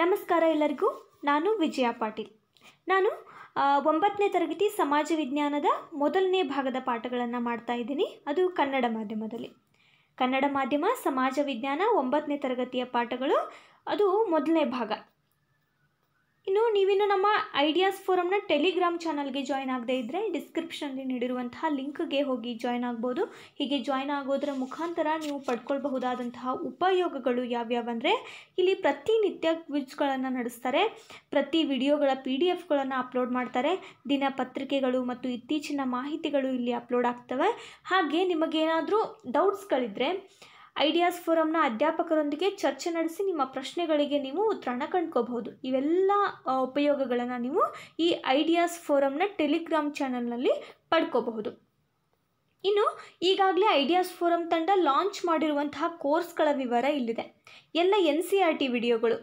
ನಮಸ್ಕಾರ ಎಲ್ಲರಿಗೂ ನಾನು ವಿಜಯ ಪಾಟೀಲ್ ನಾನು ಒಂಬತ್ತನೇ ತರಗತಿ ಸಮಾಜ ವಿಜ್ಞಾನದ ಮೊದಲನೇ ಭಾಗದ ಪಾಠಗಳನ್ನು ಮಾಡ್ತಾ ಇದ್ದೀನಿ ಅದು ಕನ್ನಡ ಮಾಧ್ಯಮದಲ್ಲಿ ಕನ್ನಡ ಮಾಧ್ಯಮ ಸಮಾಜ ವಿಜ್ಞಾನ ಒಂಬತ್ತನೇ ತರಗತಿಯ ಪಾಠಗಳು ಅದು ಮೊದಲನೇ ಭಾಗ ಇನ್ನು ನೀವಿನ್ನು ನಮ್ಮ ಐಡಿಯಾಸ್ ಫೋರಮ್ನ ಟೆಲಿಗ್ರಾಮ್ ಚಾನಲ್ಗೆ ಜಾಯ್ನ್ ಆಗದೇ ಇದ್ದರೆ ಡಿಸ್ಕ್ರಿಪ್ಷನಲ್ಲಿ ನೀಡಿರುವಂತಹ ಲಿಂಕ್ಗೆ ಹೋಗಿ ಜಾಯ್ನ್ ಆಗ್ಬೋದು ಹೀಗೆ ಜಾಯ್ನ್ ಆಗೋದರ ಮುಖಾಂತರ ನೀವು ಪಡ್ಕೊಳ್ಬಹುದಾದಂತಹ ಉಪಯೋಗಗಳು ಯಾವ್ಯಾವು ಅಂದರೆ ಇಲ್ಲಿ ಪ್ರತಿನಿತ್ಯ ಕ್ವಿಜ್ಗಳನ್ನು ನಡೆಸ್ತಾರೆ ಪ್ರತಿ ವಿಡಿಯೋಗಳ ಪಿ ಡಿ ಎಫ್ಗಳನ್ನು ಅಪ್ಲೋಡ್ ಮಾಡ್ತಾರೆ ದಿನಪತ್ರಿಕೆಗಳು ಮತ್ತು ಇತ್ತೀಚಿನ ಮಾಹಿತಿಗಳು ಇಲ್ಲಿ ಅಪ್ಲೋಡ್ ಆಗ್ತವೆ ಹಾಗೆ ನಿಮಗೇನಾದರೂ ಡೌಟ್ಸ್ಗಳಿದ್ರೆ ಐಡಿಯಾಸ್ ಫೋರಮ್ನ ಅಧ್ಯಾಪಕರೊಂದಿಗೆ ಚರ್ಚೆ ನಡೆಸಿ ನಿಮ್ಮ ಪ್ರಶ್ನೆಗಳಿಗೆ ನೀವು ಉತ್ತರನ ಕಂಡ್ಕೋಬಹುದು ಇವೆಲ್ಲ ಉಪಯೋಗಗಳನ್ನು ನೀವು ಈ ಐಡಿಯಾಸ್ ಫೋರಮ್ನ ಟೆಲಿಗ್ರಾಮ್ ಚಾನಲ್ನಲ್ಲಿ ಪಡ್ಕೋಬಹುದು ಇನ್ನು ಈಗಾಗಲೇ ಐಡಿಯಾಸ್ ಫೋರಮ್ ತಂಡ ಲಾಂಚ್ ಮಾಡಿರುವಂತಹ ಕೋರ್ಸ್ಗಳ ವಿವರ ಇಲ್ಲಿದೆ ಎಲ್ಲ ಎನ್ ಸಿ ಆರ್ ಟಿ ವಿಡಿಯೋಗಳು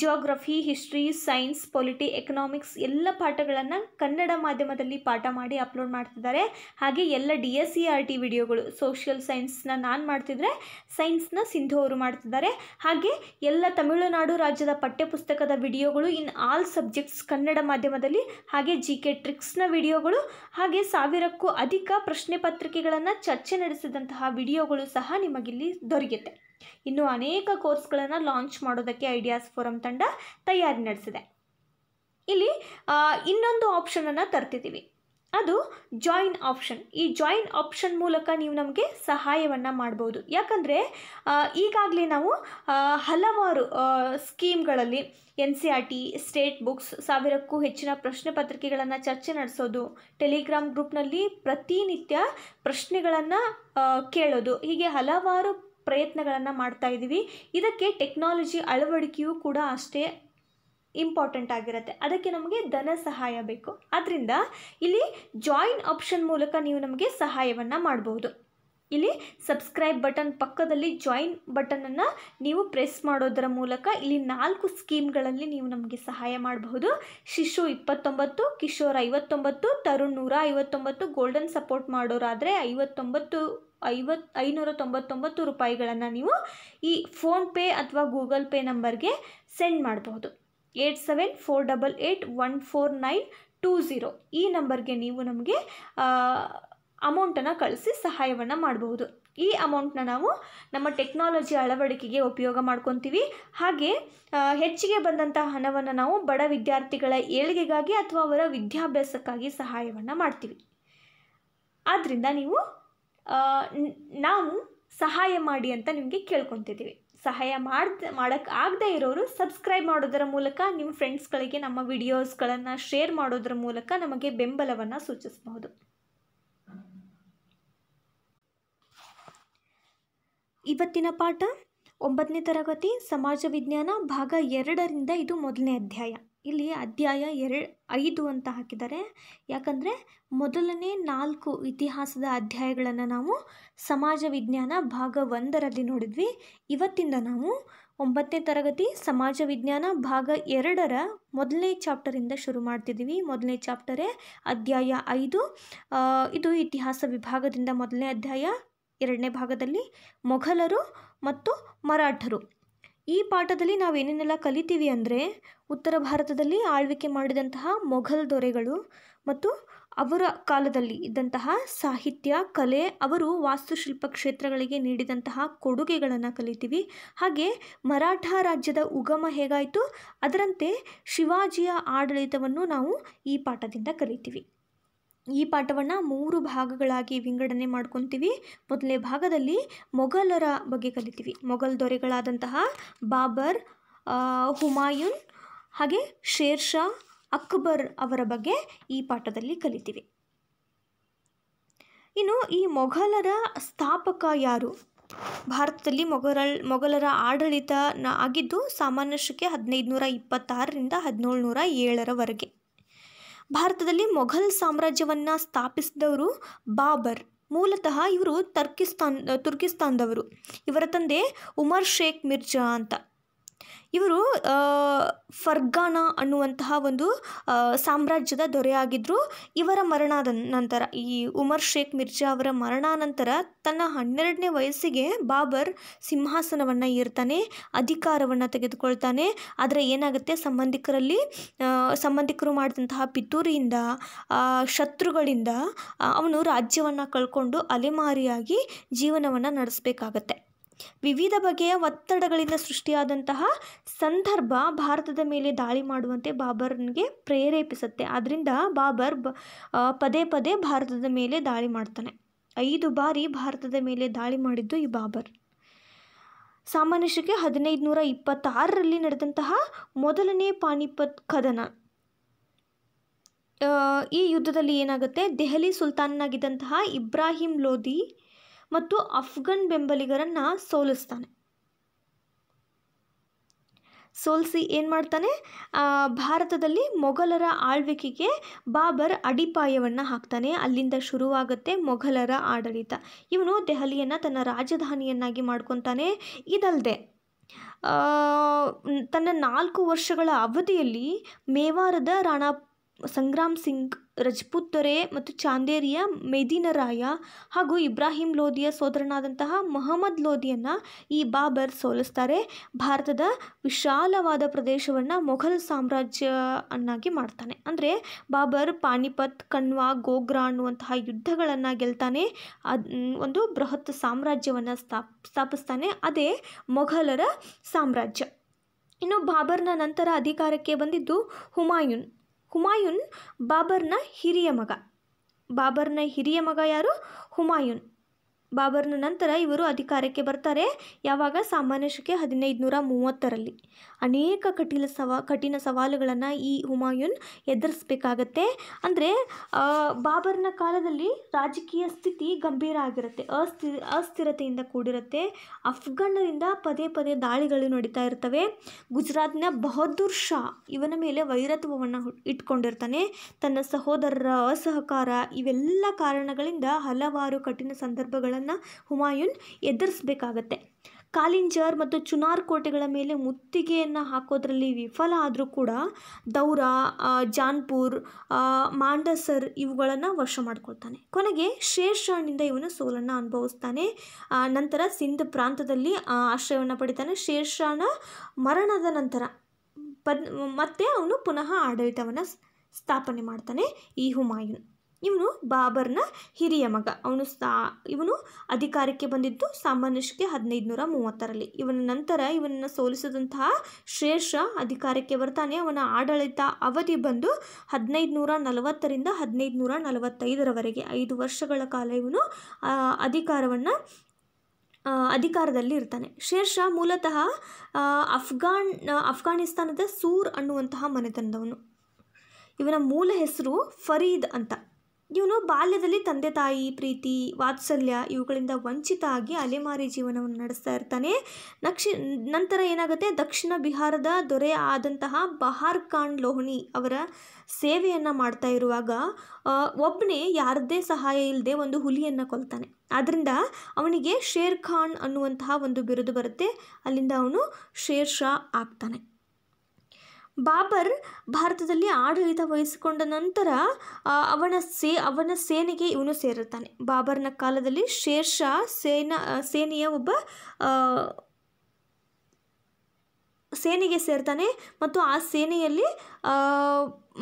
geography history science polity economics ಎಲ್ಲ ಪಾಠಗಳನ್ನು ಕನ್ನಡ ಮಾಧ್ಯಮದಲ್ಲಿ ಪಾಠ ಮಾಡಿ ಅಪ್ಲೋಡ್ ಮಾಡ್ತಿದ್ದಾರೆ ಹಾಗೆ ಎಲ್ಲ D S C R T ವಿಡಿಯೋಗಳು ಸೋಷಿಯಲ್ ಸೈನ್ಸ್ನ ನಾನು ಮಾಡ್ತಿದ್ರೆ ಸೈನ್ಸ್ನ ಸಿಂಧು ಅವರು ಮಾಡ್ತಿದ್ದಾರೆ ಹಾಗೆ ಎಲ್ಲ ತಮಿಳುನಾಡು ರಾಜ್ಯದ ಪಠ್ಯಪುಸ್ತಕದ ವಿಡಿಯೋಗಳು ಇನ್ ಆಲ್ ಸಬ್ಜೆಕ್ಟ್ಸ್ ಕನ್ನಡ ಮಾಧ್ಯಮದಲ್ಲಿ ಹಾಗೆ ಜಿ ಕೆ ಟ್ರಿಕ್ಸ್ನ ವಿಡಿಯೋಗಳು ಹಾಗೆ ಸಾವಿರಕ್ಕೂ ಅಧಿಕ ಪ್ರಶ್ನೆ ಪತ್ರಿಕೆಗಳನ್ನು ಚರ್ಚೆ ನಡೆಸಿದಂತಹ ವಿಡಿಯೋಗಳು ಸಹ ನಿಮಗಿಲ್ಲಿ ದೊರೆಯುತ್ತೆ ಇನ್ನು ಅನೇಕ ಕೋರ್ಸ್ಗಳನ್ನು ಲಾಂಚ್ ಮಾಡೋದಕ್ಕೆ ಐಡಿಯಾಸ್ ಫೋರಮ್ ತಂಡ ತಯಾರಿ ನಡೆಸಿದೆ ಇಲ್ಲಿ ಇನ್ನೊಂದು ಆಪ್ಷನನ್ನು ತರ್ತಿದ್ದೀವಿ ಅದು ಜಾಯಿನ್ ಆಪ್ಷನ್ ಈ ಜಾಯಿನ್ ಆಪ್ಷನ್ ಮೂಲಕ ನೀವು ನಮಗೆ ಸಹಾಯವನ್ನು ಮಾಡ್ಬೋದು ಯಾಕಂದರೆ ಈಗಾಗಲೇ ನಾವು ಹಲವಾರು ಸ್ಕೀಮ್ಗಳಲ್ಲಿ N C R T state books ಸಾವಿರಕ್ಕೂ ಹೆಚ್ಚಿನ ಪ್ರಶ್ನೆ ಪತ್ರಿಕೆಗಳನ್ನು ಚರ್ಚೆ ನಡೆಸೋದು ಟೆಲಿಗ್ರಾಮ್ ಗ್ರೂಪ್ನಲ್ಲಿ ಪ್ರತಿನಿತ್ಯ ಪ್ರಶ್ನೆಗಳನ್ನು ಕೇಳೋದು ಹೀಗೆ ಹಲವಾರು ಪ್ರಯತ್ನಗಳನ್ನು ಮಾಡ್ತಾ ಇದ್ದೀವಿ ಇದಕ್ಕೆ ಟೆಕ್ನಾಲಜಿ ಅಳವಡಿಕೆಯೂ ಕೂಡ ಅಷ್ಟೇ ಇಂಪಾರ್ಟೆಂಟ್ ಆಗಿರುತ್ತೆ ಅದಕ್ಕೆ ನಮಗೆ ಧನ ಸಹಾಯ ಬೇಕು ಆದ್ದರಿಂದ ಇಲ್ಲಿ ಜಾಯಿನ್ ಆಪ್ಷನ್ ಮೂಲಕ ನೀವು ನಮಗೆ ಸಹಾಯವನ್ನು ಮಾಡಬಹುದು ಇಲ್ಲಿ ಸಬ್ಸ್ಕ್ರೈಬ್ ಬಟನ್ ಪಕ್ಕದಲ್ಲಿ ಜಾಯಿನ್ ಬಟನನ್ನು ನೀವು ಪ್ರೆಸ್ ಮಾಡೋದರ ಮೂಲಕ ಇಲ್ಲಿ ನಾಲ್ಕು ಸ್ಕೀಮ್ಗಳಲ್ಲಿ ನೀವು ನಮಗೆ ಸಹಾಯ ಮಾಡಬಹುದು ಶಿಶು ಇಪ್ಪತ್ತೊಂಬತ್ತು ಕಿಶೋರ್ ಐವತ್ತೊಂಬತ್ತು ತರುಣ್ ನೂರ ಐವತ್ತೊಂಬತ್ತು ಗೋಲ್ಡನ್ ಸಪೋರ್ಟ್ ಮಾಡೋರಾದರೆ ಐವತ್ತೊಂಬತ್ತು ಐವತ್ ಐನೂರ ತೊಂಬತ್ತೊಂಬತ್ತು ರೂಪಾಯಿಗಳನ್ನು ನೀವು ಈ ಫೋನ್ಪೇ ಅಥವಾ ಗೂಗಲ್ ಪೇ ನಂಬರ್ಗೆ ಸೆಂಡ್ ಮಾಡಬಹುದು eight seven four double eight one four nine two zero ಈ ನಂಬರ್ಗೆ ನೀವು ನಮಗೆ ಅಮೌಂಟನ್ನು ಕಳಿಸಿ ಸಹಾಯವನ್ನು ಮಾಡಬಹುದು ಈ ಅಮೌಂಟ್ನ ನಾವು ನಮ್ಮ ಟೆಕ್ನಾಲಜಿ ಅಳವಡಿಕೆಗೆ ಉಪಯೋಗ ಮಾಡ್ಕೊತೀವಿ ಹಾಗೆ ಹೆಚ್ಚಿಗೆ ಬಂದಂಥ ಹಣವನ್ನು ನಾವು ಬಡ ವಿದ್ಯಾರ್ಥಿಗಳ ಏಳಿಗೆಗಾಗಿ ಅಥವಾ ಅವರ ವಿದ್ಯಾಭ್ಯಾಸಕ್ಕಾಗಿ ಸಹಾಯವನ್ನು ಮಾಡ್ತೀವಿ ಆದ್ದರಿಂದ ನೀವು ನಾವು ಸಹಾಯ ಮಾಡಿ ಅಂತ ನಿಮಗೆ ಕೇಳ್ಕೊತಿದ್ದೀವಿ ಸಹಾಯ ಮಾಡ್ದ ಮಾಡೋಕ್ಕೆ ಆಗದೇ ಇರೋರು ಸಬ್ಸ್ಕ್ರೈಬ್ ಮಾಡೋದರ ಮೂಲಕ ನಿಮ್ಮ ಫ್ರೆಂಡ್ಸ್ಗಳಿಗೆ ನಮ್ಮ ವಿಡಿಯೋಸ್ಗಳನ್ನು ಶೇರ್ ಮಾಡೋದರ ಮೂಲಕ ನಮಗೆ ಬೆಂಬಲವನ್ನು ಸೂಚಿಸಬಹುದು ಇವತ್ತಿನ ಪಾಠ ಒಂಬತ್ತನೇ ತರಗತಿ ಸಮಾಜ ವಿಜ್ಞಾನ ಭಾಗ ಎರಡರಿಂದ ಇದು ಮೊದಲನೇ ಅಧ್ಯಾಯ ಇಲ್ಲಿ ಅಧ್ಯಾಯ ಎರಡು ಐದು ಅಂತ ಹಾಕಿದ್ದಾರೆ ಯಾಕಂದರೆ ಮೊದಲನೇ ನಾಲ್ಕು ಇತಿಹಾಸದ ಅಧ್ಯಾಯಗಳನ್ನು ನಾವು ಸಮಾಜ ವಿಜ್ಞಾನ ಭಾಗ ಒಂದರಲ್ಲಿ ನೋಡಿದ್ವಿ ಇವತ್ತಿಂದ ನಾವು ಒಂಬತ್ತನೇ ತರಗತಿ ಸಮಾಜ ವಿಜ್ಞಾನ ಭಾಗ ಎರಡರ ಮೊದಲನೇ ಚಾಪ್ಟರಿಂದ ಶುರು ಮಾಡ್ತಿದ್ದೀವಿ ಮೊದಲನೇ ಚಾಪ್ಟರೇ ಅಧ್ಯಾಯ ಐದು ಇದು ಇತಿಹಾಸ ವಿಭಾಗದಿಂದ ಮೊದಲನೇ ಅಧ್ಯಾಯ ಎರಡನೇ ಭಾಗದಲ್ಲಿ ಮೊಘಲರು ಮತ್ತು ಮರಾಠರು ಈ ಪಾಠದಲ್ಲಿ ನಾವು ಏನೇನೆಲ್ಲ ಕಲಿತೀವಿ ಅಂದರೆ ಉತ್ತರ ಭಾರತದಲ್ಲಿ ಆಳ್ವಿಕೆ ಮಾಡಿದಂತಹ ಮೊಘಲ್ ದೊರೆಗಳು ಮತ್ತು ಅವರ ಕಾಲದಲ್ಲಿ ಇದ್ದಂತಹ ಸಾಹಿತ್ಯ ಕಲೆ ಅವರು ವಾಸ್ತುಶಿಲ್ಪ ಕ್ಷೇತ್ರಗಳಿಗೆ ನೀಡಿದಂತಹ ಕೊಡುಗೆಗಳನ್ನು ಕಲಿತೀವಿ ಹಾಗೆ ಮರಾಠ ರಾಜ್ಯದ ಉಗಮ ಹೇಗಾಯಿತು ಅದರಂತೆ ಶಿವಾಜಿಯ ಆಡಳಿತವನ್ನು ನಾವು ಈ ಪಾಠದಿಂದ ಕಲಿತೀವಿ ಈ ಪಾಠವನ್ನು ಮೂರು ಭಾಗಗಳಾಗಿ ವಿಂಗಡಣೆ ಮಾಡ್ಕೊತೀವಿ ಮೊದಲನೇ ಭಾಗದಲ್ಲಿ ಮೊಘಲರ ಬಗ್ಗೆ ಕಲಿತೀವಿ ಮೊಘಲ್ ದೊರೆಗಳಾದಂತಹ ಬಾಬರ್ ಹುಮಾಯೂನ್ ಹಾಗೆ ಶೇರ್ ಶಾ ಅಕ್ಬರ್ ಅವರ ಬಗ್ಗೆ ಈ ಪಾಠದಲ್ಲಿ ಕಲಿತೀವಿ ಇನ್ನು ಈ ಮೊಘಲರ ಸ್ಥಾಪಕ ಯಾರು ಭಾರತದಲ್ಲಿ ಮೊಘಲ ಮೊಘಲರ ಆಡಳಿತ ಆಗಿದ್ದು ಸಾಮಾನ್ಯಕ್ಕೆ ಹದಿನೈದು ನೂರ ಇಪ್ಪತ್ತಾರರಿಂದ ಹದಿನೇಳು ನೂರ ಏಳರವರೆಗೆ ಭಾರತದಲ್ಲಿ ಮೊಘಲ್ ಸಾಮ್ರಾಜ್ಯವನ್ನು ಸ್ಥಾಪಿಸಿದವರು ಬಾಬರ್ ಮೂಲತಃ ಇವರು ತರ್ಕಿಸ್ತಾನ್ ತುರ್ಕಿಸ್ತಾನ್ದವರು ಇವರ ತಂದೆ ಉಮರ್ ಶೇಖ್ ಮಿರ್ಜಾ ಅಂತ ಇವರು ಫರ್ಗಾನ ಅನ್ನುವಂತಹ ಒಂದು ಸಾಮ್ರಾಜ್ಯದ ದೊರೆಯಾಗಿದ್ದರು ಇವರ ಮರಣದ ನಂತರ ಈ ಉಮರ್ ಶೇಖ್ ಮಿರ್ಜಾ ಅವರ ಮರಣಾನಂತರ ತನ್ನ ಹನ್ನೆರಡನೇ ವಯಸ್ಸಿಗೆ ಬಾಬರ್ ಸಿಂಹಾಸನವನ್ನು ಏರ್ತಾನೆ ಅಧಿಕಾರವನ್ನು ತೆಗೆದುಕೊಳ್ತಾನೆ ಆದರೆ ಏನಾಗುತ್ತೆ ಸಂಬಂಧಿಕರಲ್ಲಿ ಸಂಬಂಧಿಕರು ಮಾಡಿದಂತಹ ಪಿತೂರಿಯಿಂದ ಶತ್ರುಗಳಿಂದ ಅವನು ರಾಜ್ಯವನ್ನು ಕಳ್ಕೊಂಡು ಅಲೆಮಾರಿಯಾಗಿ ಜೀವನವನ್ನು ನಡೆಸಬೇಕಾಗತ್ತೆ ವಿವಿಧ ಬಗೆಯ ಒತ್ತಡಗಳಿಂದ ಸೃಷ್ಟಿಯಾದಂತಹ ಸಂದರ್ಭ ಭಾರತದ ಮೇಲೆ ದಾಳಿ ಮಾಡುವಂತೆ ಬಾಬರ್ನಿಗೆ ಪ್ರೇರೇಪಿಸುತ್ತೆ ಆದ್ದರಿಂದ ಬಾಬರ್ ಬ ಪದೇ ಪದೇ ಭಾರತದ ಮೇಲೆ ದಾಳಿ ಮಾಡ್ತಾನೆ ಐದು ಬಾರಿ ಭಾರತದ ಮೇಲೆ ದಾಳಿ ಮಾಡಿದ್ದು ಈ ಬಾಬರ್ ಸಾಮಾನ್ಯ ಹದಿನೈದು ನೂರ ಇಪ್ಪತ್ತಾರರಲ್ಲಿ ನಡೆದಂತಹ ಮೊದಲನೇ ಪಾಣಿಪತ್ ಕದನ ಈ ಯುದ್ಧದಲ್ಲಿ ಏನಾಗುತ್ತೆ ದೆಹಲಿ ಸುಲ್ತಾನನಾಗಿದ್ದಂತಹ ಇಬ್ರಾಹಿಂ ಲೋಧಿ ಮತ್ತು ಅಫ್ಘನ್ ಬೆಂಬಲಿಗರನ್ನು ಸೋಲಿಸ್ತಾನೆ ಸೋಲಿಸಿ ಏನು ಮಾಡ್ತಾನೆ ಭಾರತದಲ್ಲಿ ಮೊಘಲರ ಆಳ್ವಿಕೆಗೆ ಬಾಬರ್ ಅಡಿಪಾಯವನ್ನು ಹಾಕ್ತಾನೆ ಅಲ್ಲಿಂದ ಶುರುವಾಗುತ್ತೆ ಮೊಘಲರ ಆಡಳಿತ ಇವನು ದೆಹಲಿಯನ್ನು ತನ್ನ ರಾಜಧಾನಿಯನ್ನಾಗಿ ಮಾಡ್ಕೊತಾನೆ ಇದಲ್ಲದೆ ತನ್ನ ನಾಲ್ಕು ವರ್ಷಗಳ ಅವಧಿಯಲ್ಲಿ ಮೇವಾರದ ರಾಣಾ ಸಂಗ್ರಾಮ್ ಸಿಂಗ್ ರಜಪುತ್ತೊರೆ ಮತ್ತು ಚಾಂದೇರಿಯ ಮೆದಿನರಾಯ ಹಾಗೂ ಇಬ್ರಾಹಿಂ ಲೋಧಿಯ ಸೋದರನಾದಂತಹ ಮೊಹಮ್ಮದ್ ಲೋಧಿಯನ್ನು ಈ ಬಾಬರ್ ಸೋಲಿಸ್ತಾರೆ ಭಾರತದ ವಿಶಾಲವಾದ ಪ್ರದೇಶವನ್ನು ಮೊಘಲ್ ಸಾಮ್ರಾಜ್ಯ ಅನ್ನಾಗಿ ಮಾಡ್ತಾನೆ ಅಂದರೆ ಬಾಬರ್ ಪಾನಿಪತ್ ಕಣ್ವಾ ಗೋಗ್ರಾ ಅನ್ನುವಂತಹ ಯುದ್ಧಗಳನ್ನು ಗೆಲ್ತಾನೆ ಅದ್ ಒಂದು ಬೃಹತ್ ಸಾಮ್ರಾಜ್ಯವನ್ನು ಸ್ಥಾಪ್ ಸ್ಥಾಪಿಸ್ತಾನೆ ಅದೇ ಮೊಘಲರ ಸಾಮ್ರಾಜ್ಯ ಇನ್ನು ಬಾಬರ್ನ ನಂತರ ಅಧಿಕಾರಕ್ಕೆ ಬಂದಿದ್ದು ಹುಮಾಯೂನ್ ಹುಮಾಯೂನ್ ಬಾಬರ್ನ ಹಿರಿಯ ಮಗ ಬಾಬರ್ನ ಹಿರಿಯ ಮಗ ಯಾರು ಹುಮಾಯೂನ್ ಬಾಬರ್ನ ನಂತರ ಇವರು ಅಧಿಕಾರಕ್ಕೆ ಬರ್ತಾರೆ ಯಾವಾಗ ಸಾಮಾನ್ಯ ಶಕೆ ಹದಿನೈದು ನೂರ ಮೂವತ್ತರಲ್ಲಿ ಅನೇಕ ಕಠಿಣ ಸವಾ ಕಠಿಣ ಸವಾಲುಗಳನ್ನು ಈ ಹುಮಾಯೂನ್ ಎದುರಿಸ್ಬೇಕಾಗತ್ತೆ ಅಂದರೆ ಬಾಬರ್ನ ಕಾಲದಲ್ಲಿ ರಾಜಕೀಯ ಸ್ಥಿತಿ ಗಂಭೀರ ಆಗಿರುತ್ತೆ ಅಸ್ಥಿ ಅಸ್ಥಿರತೆಯಿಂದ ಕೂಡಿರುತ್ತೆ ಅಫ್ಘಾನರಿಂದ ಪದೇ ಪದೇ ದಾಳಿಗಳು ನಡೀತಾ ಇರ್ತವೆ ಗುಜರಾತ್ನ ಬಹದ್ದೂರ್ ಶಾ ಇವನ ಮೇಲೆ ವೈರತ್ವವನ್ನು ಇಟ್ಕೊಂಡಿರ್ತಾನೆ ತನ್ನ ಸಹೋದರರ ಅಸಹಕಾರ ಇವೆಲ್ಲ ಕಾರಣಗಳಿಂದ ಹಲವಾರು ಕಠಿಣ ಸಂದರ್ಭಗಳನ್ನು ಹುಮಾಯೂನ್ ಎದುರಿಸ್ಬೇಕಾಗತ್ತೆ ಕಾಲಿಂಜರ್ ಮತ್ತು ಚುನಾರ್ ಕೋಟೆಗಳ ಮೇಲೆ ಮುತ್ತಿಗೆಯನ್ನು ಹಾಕೋದ್ರಲ್ಲಿ ವಿಫಲ ಆದರೂ ಕೂಡ ದೌರಾ ಜಾನ್ಪುರ್ ಮಾಂಡಸರ್ ಇವುಗಳನ್ನು ವಶ ಮಾಡ್ಕೊಳ್ತಾನೆ ಕೊನೆಗೆ ಶೇರ್ಷಾನಿಂದ ಇವನು ಸೋಲನ್ನು ಅನುಭವಿಸ್ತಾನೆ ನಂತರ ಸಿಂಧ್ ಪ್ರಾಂತದಲ್ಲಿ ಆಶ್ರಯವನ್ನು ಪಡಿತಾನೆ ಶೇರ್ಷಾನ ಮರಣದ ನಂತರ ಪದ್ ಮತ್ತೆ ಅವನು ಪುನಃ ಆಡಳಿತವನ್ನು ಸ್ಥಾಪನೆ ಮಾಡ್ತಾನೆ ಈ ಹುಮಾಯೂನ್ ಇವನು ಬಾಬರ್ನ ಹಿರಿಯ ಮಗ ಅವನು ಸಾ ಇವನು ಅಧಿಕಾರಕ್ಕೆ ಬಂದಿದ್ದು ಸಾಮಾನ್ಯಕ್ಕೆ ಹದಿನೈದು ನೂರ ಮೂವತ್ತರಲ್ಲಿ ಇವನ ನಂತರ ಇವನನ್ನು ಸೋಲಿಸಿದಂತಹ ಶ್ರೇಷ್ಠ ಅಧಿಕಾರಕ್ಕೆ ಬರ್ತಾನೆ ಅವನ ಆಡಳಿತ ಅವಧಿ ಬಂದು ಹದಿನೈದು ನೂರ ನಲವತ್ತರಿಂದ ಹದಿನೈದು ನೂರ ನಲವತ್ತೈದರವರೆಗೆ ಐದು ವರ್ಷಗಳ ಕಾಲ ಇವನು ಅಧಿಕಾರವನ್ನು ಅಧಿಕಾರದಲ್ಲಿ ಇರ್ತಾನೆ ಶೇರ್ಷಾ ಮೂಲತಃ ಅಫ್ಘಾನ್ ಅಫ್ಘಾನಿಸ್ತಾನದ ಸೂರ್ ಅನ್ನುವಂತಹ ಮನೆತನದವನು ಇವನ ಮೂಲ ಹೆಸರು ಫರೀದ್ ಅಂತ ಇವನು ಬಾಲ್ಯದಲ್ಲಿ ತಂದೆ ತಾಯಿ ಪ್ರೀತಿ ವಾತ್ಸಲ್ಯ ಇವುಗಳಿಂದ ವಂಚಿತ ಆಗಿ ಅಲೆಮಾರಿ ಜೀವನವನ್ನು ನಡೆಸ್ತಾ ಇರ್ತಾನೆ ನಕ್ಷಿ ನಂತರ ಏನಾಗುತ್ತೆ ದಕ್ಷಿಣ ಬಿಹಾರದ ದೊರೆ ಆದಂತಹ ಬಹಾರ್ ಖಾನ್ ಲೋಹನಿ ಅವರ ಸೇವೆಯನ್ನು ಮಾಡ್ತಾ ಇರುವಾಗ ಒಬ್ಬನೇ ಯಾರದೇ ಸಹಾಯ ಇಲ್ಲದೆ ಒಂದು ಹುಲಿಯನ್ನು ಕೊಲ್ತಾನೆ ಆದ್ದರಿಂದ ಅವನಿಗೆ ಶೇರ್ ಖಾನ್ ಅನ್ನುವಂತಹ ಒಂದು ಬಿರುದು ಬರುತ್ತೆ ಅಲ್ಲಿಂದ ಅವನು ಶೇರ್ ಶಾ ಆಗ್ತಾನೆ ಬಾಬರ್ ಭಾರತದಲ್ಲಿ ಆಡಳಿತ ವಹಿಸಿಕೊಂಡ ನಂತರ ಅವನ ಸೇ ಅವನ ಸೇನೆಗೆ ಇವನು ಸೇರುತ್ತಾನೆ ಬಾಬರ್ನ ಕಾಲದಲ್ಲಿ ಶೇರ್ಷಾ ಸೇನಾ ಸೇನೆಯ ಒಬ್ಬ ಸೇನೆಗೆ ಸೇರ್ತಾನೆ ಮತ್ತು ಆ ಸೇನೆಯಲ್ಲಿ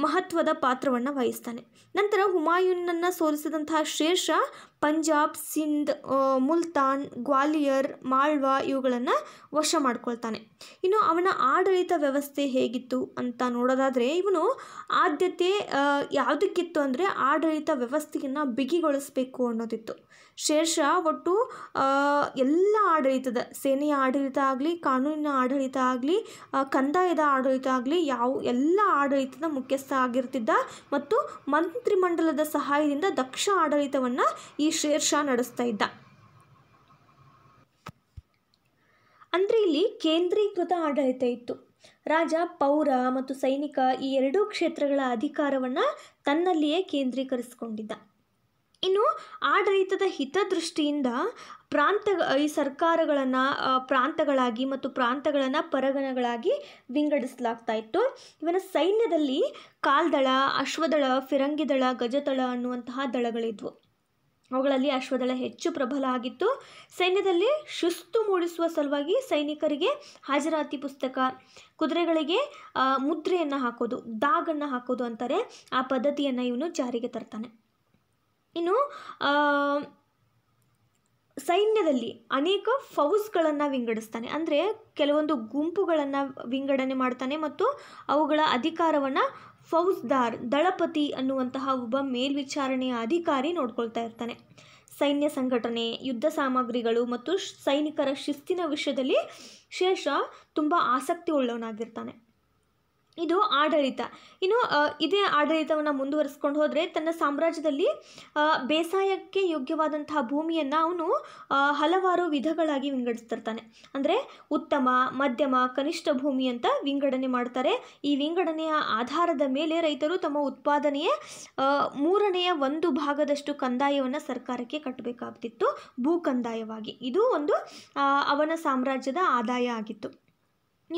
ಮಹತ್ವದ ಪಾತ್ರವನ್ನು ವಹಿಸ್ತಾನೆ ನಂತರ ಹುಮಾಯೂನನ್ನು ಸೋಲಿಸಿದಂತಹ ಶೇರ್ಷಾ ಪಂಜಾಬ್ ಸಿಂಧ್ ಮುಲ್ತಾನ್ ಗ್ವಾಲಿಯರ್ ಮಾಳ್ವಾ ಇವುಗಳನ್ನು ವಶ ಮಾಡ್ಕೊಳ್ತಾನೆ ಇನ್ನು ಅವನ ಆಡಳಿತ ವ್ಯವಸ್ಥೆ ಹೇಗಿತ್ತು ಅಂತ ನೋಡೋದಾದರೆ ಇವನು ಆದ್ಯತೆ ಯಾವುದಕ್ಕಿತ್ತು ಅಂದರೆ ಆಡಳಿತ ವ್ಯವಸ್ಥೆಯನ್ನು ಬಿಗಿಗೊಳಿಸಬೇಕು ಅನ್ನೋದಿತ್ತು ಶೇರ್ಷಾ ಒಟ್ಟು ಎಲ್ಲ ಆಡಳಿತದ ಸೇನೆಯ ಆಡಳಿತ ಆಗಲಿ ಕಾನೂನಿನ ಆಡಳಿತ ಆಗಲಿ ಕಂದಾಯದ ಆಡಳಿತ ಆಗಲಿ ಯಾವ ಎಲ್ಲ ಆಡಳಿತದ ಮುಖ್ಯಸ್ಥ ಆಗಿರ್ತಿದ್ದ ಮತ್ತು ಮಂತ್ರಿಮಂಡಲದ ಸಹಾಯದಿಂದ ದಕ್ಷ ಆಡಳಿತವನ್ನು ಈ ಶೇರ್ಷಾ ನಡೆಸ್ತಾ ಇದ್ದ ಅಂದರೆ ಇಲ್ಲಿ ಕೇಂದ್ರೀಕೃತ ಆಡಳಿತ ಇತ್ತು ರಾಜ ಪೌರ ಮತ್ತು ಸೈನಿಕ ಈ ಎರಡೂ ಕ್ಷೇತ್ರಗಳ ಅಧಿಕಾರವನ್ನು ತನ್ನಲ್ಲಿಯೇ ಕೇಂದ್ರೀಕರಿಸಿಕೊಂಡಿದ್ದ ಇನ್ನು ಆಡಳಿತದ ಹಿತದೃಷ್ಟಿಯಿಂದ ಪ್ರಾಂತ ಈ ಸರ್ಕಾರಗಳನ್ನು ಪ್ರಾಂತಗಳಾಗಿ ಮತ್ತು ಪ್ರಾಂತಗಳನ್ನು ಪರಗಣಗಳಾಗಿ ವಿಂಗಡಿಸಲಾಗ್ತಾ ಇತ್ತು ಇವನ ಸೈನ್ಯದಲ್ಲಿ ಕಾಲ್ದಳ ಅಶ್ವದಳ ಫಿರಂಗಿದಳ ಗಜದಳ ಅನ್ನುವಂತಹ ದಳಗಳಿದ್ವು ಅವುಗಳಲ್ಲಿ ಅಶ್ವದಳ ಹೆಚ್ಚು ಪ್ರಬಲ ಆಗಿತ್ತು ಸೈನ್ಯದಲ್ಲಿ ಶಿಸ್ತು ಮೂಡಿಸುವ ಸಲುವಾಗಿ ಸೈನಿಕರಿಗೆ ಹಾಜರಾತಿ ಪುಸ್ತಕ ಕುದುರೆಗಳಿಗೆ ಮುದ್ರೆಯನ್ನು ಹಾಕೋದು ದಾಗನ್ನು ಹಾಕೋದು ಅಂತಾರೆ ಆ ಪದ್ಧತಿಯನ್ನು ಇವನು ಜಾರಿಗೆ ತರ್ತಾನೆ ಇನ್ನು ಸೈನ್ಯದಲ್ಲಿ ಅನೇಕ ಫೌಜ್ಗಳನ್ನು ವಿಂಗಡಿಸ್ತಾನೆ ಅಂದರೆ ಕೆಲವೊಂದು ಗುಂಪುಗಳನ್ನು ವಿಂಗಡಣೆ ಮಾಡ್ತಾನೆ ಮತ್ತು ಅವುಗಳ ಅಧಿಕಾರವನ್ನು ಫೌಜ್ದಾರ್ ದಳಪತಿ ಅನ್ನುವಂತಹ ಒಬ್ಬ ಮೇಲ್ವಿಚಾರಣೆಯ ಅಧಿಕಾರಿ ನೋಡ್ಕೊಳ್ತಾ ಇರ್ತಾನೆ ಸೈನ್ಯ ಸಂಘಟನೆ ಯುದ್ಧ ಸಾಮಗ್ರಿಗಳು ಮತ್ತು ಸೈನಿಕರ ಶಿಸ್ತಿನ ವಿಷಯದಲ್ಲಿ ಶೇಷ ತುಂಬ ಆಸಕ್ತಿ ಉಳ್ಳವನಾಗಿರ್ತಾನೆ ಇದು ಆಡಳಿತ ಇನ್ನು ಇದೇ ಆಡಳಿತವನ್ನು ಮುಂದುವರಿಸ್ಕೊಂಡು ಹೋದರೆ ತನ್ನ ಸಾಮ್ರಾಜ್ಯದಲ್ಲಿ ಬೇಸಾಯಕ್ಕೆ ಯೋಗ್ಯವಾದಂತಹ ಭೂಮಿಯನ್ನು ಅವನು ಹಲವಾರು ವಿಧಗಳಾಗಿ ವಿಂಗಡಿಸ್ತಿರ್ತಾನೆ ಅಂದರೆ ಉತ್ತಮ ಮಧ್ಯಮ ಕನಿಷ್ಠ ಭೂಮಿ ಅಂತ ವಿಂಗಡಣೆ ಮಾಡ್ತಾರೆ ಈ ವಿಂಗಡಣೆಯ ಆಧಾರದ ಮೇಲೆ ರೈತರು ತಮ್ಮ ಉತ್ಪಾದನೆಯ ಮೂರನೆಯ ಒಂದು ಭಾಗದಷ್ಟು ಕಂದಾಯವನ್ನು ಸರ್ಕಾರಕ್ಕೆ ಕಟ್ಟಬೇಕಾಗ್ತಿತ್ತು ಭೂ ಕಂದಾಯವಾಗಿ ಇದು ಒಂದು ಅವನ ಸಾಮ್ರಾಜ್ಯದ ಆದಾಯ ಆಗಿತ್ತು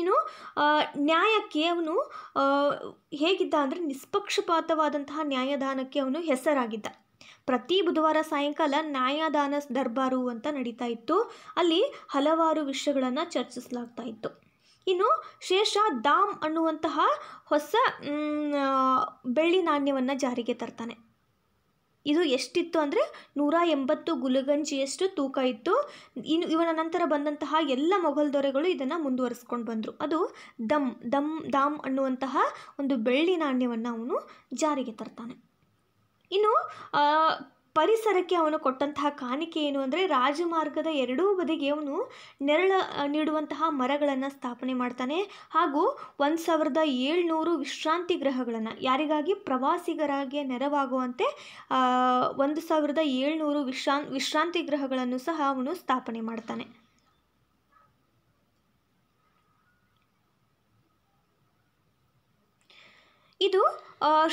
ಇನ್ನು ನ್ಯಾಯಕ್ಕೆ ಅವನು ಹೇಗಿದ್ದ ಅಂದರೆ ನಿಷ್ಪಕ್ಷಪಾತವಾದಂತಹ ನ್ಯಾಯದಾನಕ್ಕೆ ಅವನು ಹೆಸರಾಗಿದ್ದ ಪ್ರತಿ ಬುಧವಾರ ಸಾಯಂಕಾಲ ನ್ಯಾಯದಾನ ದರ್ಬಾರು ಅಂತ ನಡೀತಾ ಇತ್ತು ಅಲ್ಲಿ ಹಲವಾರು ವಿಷಯಗಳನ್ನು ಚರ್ಚಿಸಲಾಗ್ತಾ ಇತ್ತು ಇನ್ನು ಶೇಷ ದಾಮ್ ಅನ್ನುವಂತಹ ಹೊಸ ಬೆಳ್ಳಿ ನಾಣ್ಯವನ್ನು ಜಾರಿಗೆ ತರ್ತಾನೆ ಇದು ಎಷ್ಟಿತ್ತು ಅಂದರೆ ನೂರ ಎಂಬತ್ತು ಗುಲಗಂಜಿಯಷ್ಟು ತೂಕ ಇತ್ತು ಇನ್ನು ಇವನ ನಂತರ ಬಂದಂತಹ ಎಲ್ಲ ಮೊಘಲ್ ದೊರೆಗಳು ಇದನ್ನು ಮುಂದುವರಿಸ್ಕೊಂಡು ಬಂದರು ಅದು ದಮ್ ದಮ್ ದಾಮ್ ಅನ್ನುವಂತಹ ಒಂದು ಬೆಳ್ಳಿ ನಾಣ್ಯವನ್ನು ಅವನು ಜಾರಿಗೆ ತರ್ತಾನೆ ಇನ್ನು ಪರಿಸರಕ್ಕೆ ಅವನು ಕೊಟ್ಟಂತಹ ಕಾಣಿಕೆ ಏನು ಅಂದರೆ ರಾಜಮಾರ್ಗದ ಎರಡೂ ಬದಿಗೆ ಅವನು ನೆರಳ ನೀಡುವಂತಹ ಮರಗಳನ್ನು ಸ್ಥಾಪನೆ ಮಾಡ್ತಾನೆ ಹಾಗೂ ಒಂದು ಸಾವಿರದ ಏಳ್ನೂರು ವಿಶ್ರಾಂತಿ ಗ್ರಹಗಳನ್ನು ಯಾರಿಗಾಗಿ ಪ್ರವಾಸಿಗರಾಗಿ ನೆರವಾಗುವಂತೆ ಒಂದು ಸಾವಿರದ ಏಳ್ನೂರು ವಿಶ್ರಾ ವಿಶ್ರಾಂತಿ ಗ್ರಹಗಳನ್ನು ಸಹ ಅವನು ಸ್ಥಾಪನೆ ಮಾಡ್ತಾನೆ ಇದು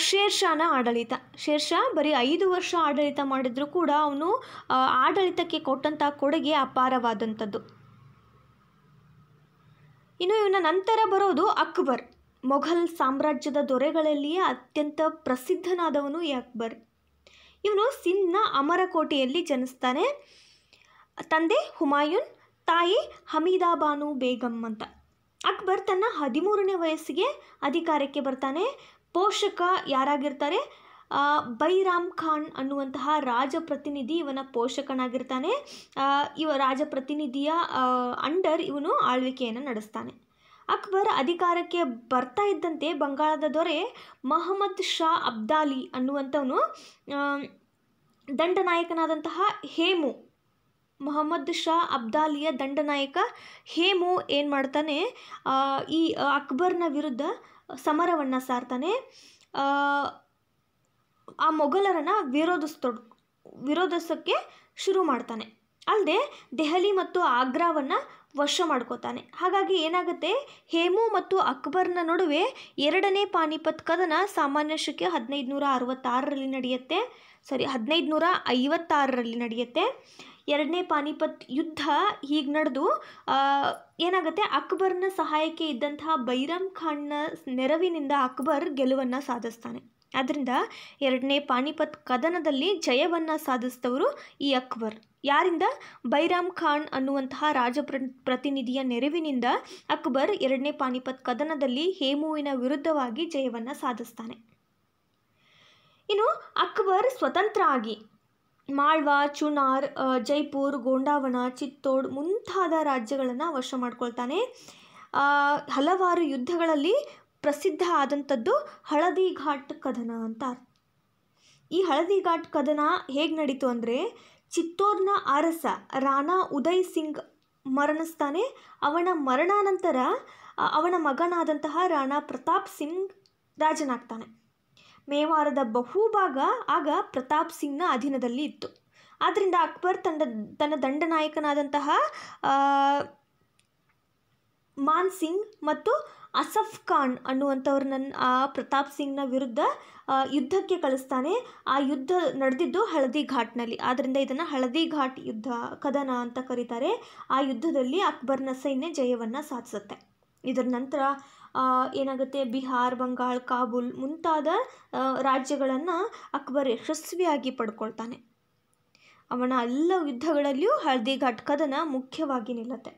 ಶೇರ್ ಆಡಳಿತ ಶೇರ್ಷಾ ಬರೀ ಐದು ವರ್ಷ ಆಡಳಿತ ಮಾಡಿದರೂ ಕೂಡ ಅವನು ಆಡಳಿತಕ್ಕೆ ಕೊಟ್ಟಂಥ ಕೊಡುಗೆ ಅಪಾರವಾದಂಥದ್ದು ಇನ್ನು ಇವನ ನಂತರ ಬರೋದು ಅಕ್ಬರ್ ಮೊಘಲ್ ಸಾಮ್ರಾಜ್ಯದ ದೊರೆಗಳಲ್ಲಿಯೇ ಅತ್ಯಂತ ಪ್ರಸಿದ್ಧನಾದವನು ಈ ಅಕ್ಬರ್ ಇವನು ಸಿಂಧ್ನ ಅಮರಕೋಟೆಯಲ್ಲಿ ಜನಿಸ್ತಾನೆ ತಂದೆ ಹುಮಾಯೂನ್ ತಾಯಿ ಹಮೀದಾಬಾನು ಬೇಗಂ ಅಂತ ಅಕ್ಬರ್ ತನ್ನ ಹದಿಮೂರನೇ ವಯಸ್ಸಿಗೆ ಅಧಿಕಾರಕ್ಕೆ ಬರ್ತಾನೆ ಪೋಷಕ ಯಾರಾಗಿರ್ತಾರೆ ಬೈರಾಮ್ ಖಾನ್ ಅನ್ನುವಂತಹ ರಾಜಪ್ರತಿನಿಧಿ ಇವನ ಪೋಷಕನಾಗಿರ್ತಾನೆ ಇವ ರಾಜಪ್ರತಿನಿಧಿಯ ಅಂಡರ್ ಇವನು ಆಳ್ವಿಕೆಯನ್ನು ನಡೆಸ್ತಾನೆ ಅಕ್ಬರ್ ಅಧಿಕಾರಕ್ಕೆ ಬರ್ತಾ ಇದ್ದಂತೆ ಬಂಗಾಳದ ದೊರೆ ಮಹಮ್ಮದ್ ಶಾ ಅಬ್ದಾಲಿ ಅನ್ನುವಂಥವನು ದಂಡನಾಯಕನಾದಂತಹ ಹೇಮು ಮೊಹಮ್ಮದ್ ಶಾ ಅಬ್ದಾಲಿಯ ದಂಡನಾಯಕ ಹೇಮು ಏನು ಮಾಡ್ತಾನೆ ಈ ಅಕ್ಬರ್ನ ವಿರುದ್ಧ ಸಮರವನ್ನು ಸಾರ್ತಾನೆ ಆ ಮೊಘಲರನ್ನು ವಿರೋಧಿಸ್ತೊಡ್ ವಿರೋಧಿಸೋಕ್ಕೆ ಶುರು ಮಾಡ್ತಾನೆ ಅಲ್ಲದೆ ದೆಹಲಿ ಮತ್ತು ಆಗ್ರಾವನ್ನು ವಶ ಮಾಡ್ಕೋತಾನೆ ಹಾಗಾಗಿ ಏನಾಗುತ್ತೆ ಹೇಮು ಮತ್ತು ಅಕ್ಬರ್ನ ನಡುವೆ ಎರಡನೇ ಪಾನಿಪತ್ ಕದನ ಸಾಮಾನ್ಯ ಶಕೆ ಹದಿನೈದು ನೂರ ಅರವತ್ತಾರರಲ್ಲಿ ನಡೆಯುತ್ತೆ ಸಾರಿ ಹದಿನೈದು ನೂರ ಐವತ್ತಾರರಲ್ಲಿ ನಡೆಯುತ್ತೆ ಎರಡನೇ ಪಾನಿಪತ್ ಯುದ್ಧ ಹೀಗೆ ನಡೆದು ಏನಾಗುತ್ತೆ ಅಕ್ಬರ್ನ ಸಹಾಯಕ್ಕೆ ಇದ್ದಂತಹ ಬೈರಾಮ್ ಖಾನ್ನ ನೆರವಿನಿಂದ ಅಕ್ಬರ್ ಗೆಲುವನ್ನು ಸಾಧಿಸ್ತಾನೆ ಆದ್ದರಿಂದ ಎರಡನೇ ಪಾನಿಪತ್ ಕದನದಲ್ಲಿ ಜಯವನ್ನು ಸಾಧಿಸಿದವರು ಈ ಅಕ್ಬರ್ ಯಾರಿಂದ ಬೈರಾಮ್ ಖಾನ್ ಅನ್ನುವಂತಹ ರಾಜ ಪ್ರತಿನಿಧಿಯ ನೆರವಿನಿಂದ ಅಕ್ಬರ್ ಎರಡನೇ ಪಾನಿಪತ್ ಕದನದಲ್ಲಿ ಹೇಮುವಿನ ವಿರುದ್ಧವಾಗಿ ಜಯವನ್ನು ಸಾಧಿಸ್ತಾನೆ ಇನ್ನು ಅಕ್ಬರ್ ಸ್ವತಂತ್ರ ಆಗಿ ಮಾಳ್ವಾ ಚುನಾರ್ ಜೈಪುರ್ ಗೋಂಡಾವನ ಚಿತ್ತೋಡ್ ಮುಂತಾದ ರಾಜ್ಯಗಳನ್ನು ವಶ ಮಾಡ್ಕೊಳ್ತಾನೆ ಹಲವಾರು ಯುದ್ಧಗಳಲ್ಲಿ ಪ್ರಸಿದ್ಧ ಆದಂಥದ್ದು ಹಳದಿ ಘಾಟ್ ಕದನ ಅಂತ ಈ ಹಳದಿ ಘಾಟ್ ಕದನ ಹೇಗೆ ನಡೀತು ಅಂದರೆ ಚಿತ್ತೋರ್ನ ಅರಸ ರಾಣಾ ಉದಯ್ ಸಿಂಗ್ ಮರಣಿಸ್ತಾನೆ ಅವನ ಮರಣಾನಂತರ ಅವನ ಮಗನಾದಂತಹ ರಾಣಾ ಪ್ರತಾಪ್ ಸಿಂಗ್ ರಾಜನಾಗ್ತಾನೆ ಮೇವಾರದ ಬಹುಭಾಗ ಆಗ ಪ್ರತಾಪ್ ಸಿಂಗ್ನ ಅಧೀನದಲ್ಲಿ ಇತ್ತು ಆದ್ದರಿಂದ ಅಕ್ಬರ್ ತನ್ನ ತನ್ನ ದಂಡನಾಯಕನಾದಂತಹ ಮಾನ್ ಸಿಂಗ್ ಮತ್ತು ಅಸಫ್ ಖಾನ್ ಅನ್ನುವಂಥವ್ರನ್ನ ಪ್ರತಾಪ್ ಸಿಂಗ್ನ ವಿರುದ್ಧ ಯುದ್ಧಕ್ಕೆ ಕಳಿಸ್ತಾನೆ ಆ ಯುದ್ಧ ನಡೆದಿದ್ದು ಹಳದಿ ಘಾಟ್ನಲ್ಲಿ ಆದ್ದರಿಂದ ಇದನ್ನು ಹಳದಿ ಘಾಟ್ ಯುದ್ಧ ಕದನ ಅಂತ ಕರೀತಾರೆ ಆ ಯುದ್ಧದಲ್ಲಿ ಅಕ್ಬರ್ನ ಸೈನ್ಯ ಜಯವನ್ನು ಸಾಧಿಸುತ್ತೆ ಇದರ ನಂತರ ಏನಾಗುತ್ತೆ ಬಿಹಾರ್ ಬಂಗಾಳ್ ಕಾಬೂಲ್ ಮುಂತಾದ ರಾಜ್ಯಗಳನ್ನು ಅಕ್ಬರ್ ಯಶಸ್ವಿಯಾಗಿ ಪಡ್ಕೊಳ್ತಾನೆ ಅವನ ಎಲ್ಲ ಯುದ್ಧಗಳಲ್ಲಿಯೂ ಹಳದಿ ಘಾಟ್ ಕದನ ಮುಖ್ಯವಾಗಿ ನಿಲ್ಲತ್ತೆ